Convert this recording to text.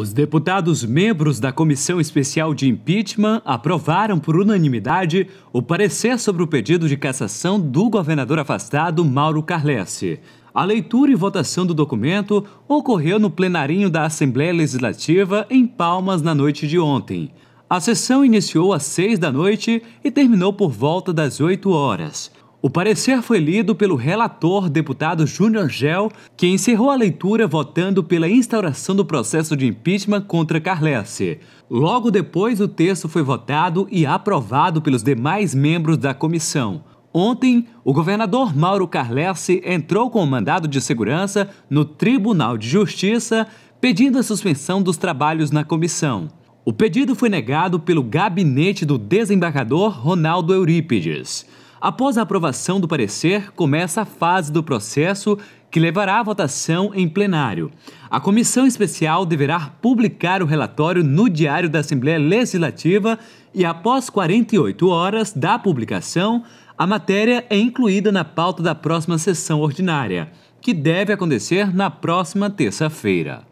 Os deputados membros da Comissão Especial de Impeachment aprovaram por unanimidade o parecer sobre o pedido de cassação do governador afastado Mauro Carlesse. A leitura e votação do documento ocorreu no plenarinho da Assembleia Legislativa em Palmas na noite de ontem. A sessão iniciou às seis da noite e terminou por volta das oito horas. O parecer foi lido pelo relator, deputado Júnior Gel, que encerrou a leitura votando pela instauração do processo de impeachment contra Carlesse. Logo depois, o texto foi votado e aprovado pelos demais membros da comissão. Ontem, o governador Mauro Carlesse entrou com o um mandado de segurança no Tribunal de Justiça pedindo a suspensão dos trabalhos na comissão. O pedido foi negado pelo gabinete do desembargador Ronaldo Eurípides. Após a aprovação do parecer, começa a fase do processo que levará à votação em plenário. A comissão especial deverá publicar o relatório no Diário da Assembleia Legislativa e, após 48 horas da publicação, a matéria é incluída na pauta da próxima sessão ordinária, que deve acontecer na próxima terça-feira.